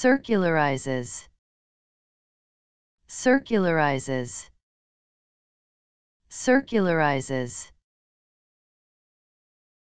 circularizes circularizes circularizes